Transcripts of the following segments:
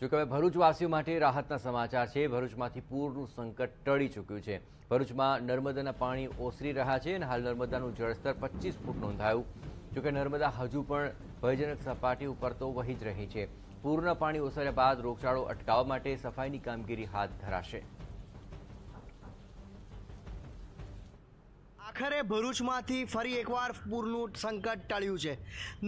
જોકે હવે ભરૂચવાસીઓ માટે રાહતના સમાચાર છે ભરૂચમાંથી પૂરનું સંકટ ટળી ચૂક્યું છે ભરૂચમાં નર્મદાના પાણી ઓસરી રહ્યા છે અને હાલ નર્મદાનું જળસ્તર પચીસ ફૂટ નોંધાયું જોકે નર્મદા હજુ પણ ભયજનક સપાટી ઉપર તો વહી જ રહી છે પૂરના પાણી ઓસર્યા બાદ રોગચાળો અટકાવવા માટે સફાઈની કામગીરી હાથ ધરાશે આખરે ભરૂચમાંથી ફરી એકવાર પૂરનું સંકટ ટળ્યું છે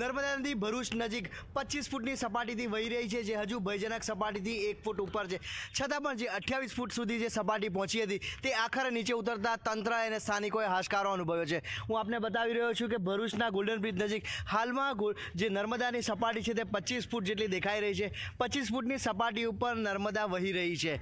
નર્મદા નદી ભરૂચ નજીક પચીસ ફૂટની સપાટીથી વહી રહી છે જે હજુ ભયજનક સપાટીથી એક ફૂટ ઉપર છે છતાં પણ જે અઠ્યાવીસ ફૂટ સુધી જે સપાટી પહોંચી હતી તે આખરે નીચે ઉતરતા તંત્ર અને સ્થાનિકોએ હાશકારો અનુભવ્યો છે હું આપને બતાવી રહ્યો છું કે ભરૂચના ગોલ્ડન બ્રિજ નજીક હાલમાં જે નર્મદાની સપાટી છે તે પચીસ ફૂટ જેટલી દેખાઈ રહી છે પચીસ ફૂટની સપાટી ઉપર નર્મદા વહી રહી છે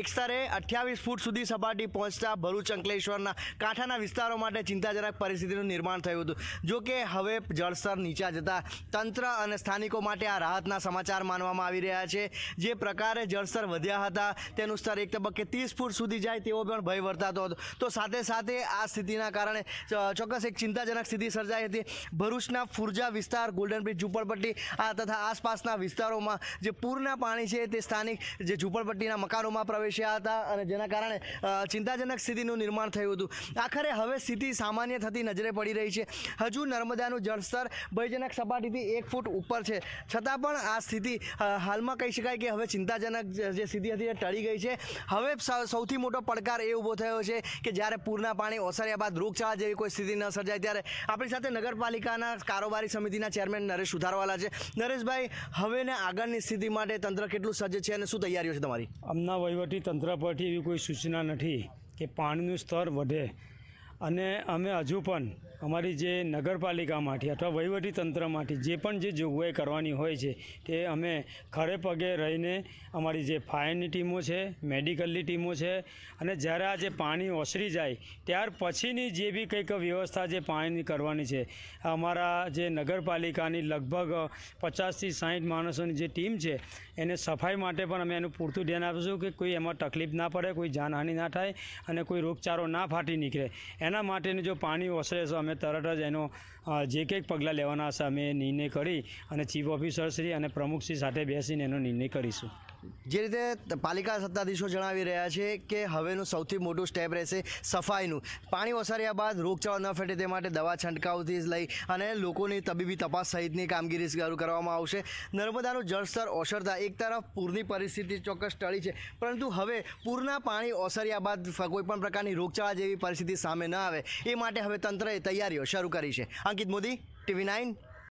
એક સ્તરે અઠ્યાવીસ ફૂટ સુધી સપાટી પહોંચતા ભરૂચ અંકલેશ્વરના કાંઠાના વિસ્તારો વિસ્તારો માટે ચિંતાજનક પરિસ્થિતિનું નિર્માણ થયું હતું જોકે હવે જળસ્તર નીચા જતા તંત્ર અને સ્થાનિકો માટે આ રાહતના સમાચાર માનવામાં આવી રહ્યા છે જે પ્રકારે જળસ્તર વધ્યા હતા તેનું સ્તર એક તબક્કે ત્રીસ ફૂટ સુધી જાય તેવો પણ ભય વર્તાતો હતો તો સાથે સાથે આ સ્થિતિના કારણે ચોક્કસ એક ચિંતાજનક સ્થિતિ સર્જાઈ હતી ભરૂચના ફુરજા વિસ્તાર ગોલ્ડન બ્રિજ ઝુંપડપટ્ટી આ તથા આસપાસના વિસ્તારોમાં જે પૂરના પાણી છે તે સ્થાનિક જે ઝુંપડપટ્ટીના મકાનોમાં પ્રવેશ્યા હતા અને જેના કારણે ચિંતાજનક સ્થિતિનું નિર્માણ થયું હતું આખરે હવે સ્થિતિ સામાન્ય થતી નજરે પડી રહી છે હજુ નર્મદાનું જળસ્તર ભયજનક સપાટીથી એક ફૂટ ઉપર છે છતાં પણ આ સ્થિતિ હાલમાં કહી શકાય કે હવે ચિંતાજનક જે સ્થિતિ હતી એ ટળી ગઈ છે હવે સૌથી મોટો પડકાર એ ઊભો થયો છે કે જ્યારે પૂરના પાણી ઓસર્યા બાદ રોગચાળા જેવી કોઈ સ્થિતિ ન સર્જાય ત્યારે આપણી સાથે નગરપાલિકાના કારોબારી સમિતિના ચેરમેન નરેશ સુધારવાલા છે નરેશભાઈ હવેને આગળની સ્થિતિ માટે તંત્ર કેટલું સજ્જ છે અને શું તૈયારીઓ છે તમારી અમના વહીવટી તંત્ર પરથી એવી કોઈ સૂચના નથી કે પાણીનું સ્તર વધે અને અમે હજુ પણ અમારી જે નગરપાલિકામાંથી અથવા વહીવટીતંત્ર માટે જે પણ જે જોગવાઈ કરવાની હોય છે તે અમે ખરે પગે રહીને અમારી જે ફાયરની ટીમો છે મેડિકલની ટીમો છે અને જ્યારે આ જે પાણી ઓસરી જાય ત્યાર પછીની જે બી કંઈક વ્યવસ્થા જે પાણીની કરવાની છે અમારા જે નગરપાલિકાની લગભગ પચાસથી સાહીઠ માણસોની જે ટીમ છે એને સફાઈ માટે પણ અમે એનું પૂરતું ધ્યાન આપીશું કે કોઈ એમાં તકલીફ ના પડે કોઈ જાનહાનિ ના થાય અને કોઈ રોગચારો ના ફાટી નીકળે એના માટેનું જો પાણી ઓસરે છે અમે તરત જ એનો જે કંઈક પગલાં લેવાના હશે અમે નિર્ણય કરી અને ચીફ ઓફિસરશ્રી અને પ્રમુખશ્રી સાથે બેસીને એનો નિર્ણય કરીશું જે રીતે પાલિકા સત્તાધીશો જણાવી રહ્યા છે કે હવેનું સૌથી મોટું સ્ટેપ રહેશે સફાઈનું પાણી ઓસાર્યા બાદ રોગચાળો ન ફેટે તે માટે દવા છંટકાવથી લઈ અને લોકોની તબીબી તપાસ સહિતની કામગીરી શરૂ કરવામાં આવશે નર્મદાનું જળસ્તર ઓસરતા એક તરફ પૂરની પરિસ્થિતિ ચોક્કસ ટળી છે પરંતુ હવે પૂરના પાણી ઓસર્યા બાદ કોઈપણ પ્રકારની રોગચાળા જેવી પરિસ્થિતિ સામે ન આવે એ માટે હવે તંત્રએ તૈયારીઓ શરૂ કરી છે અંકિત મોદી ટીવી નાઇન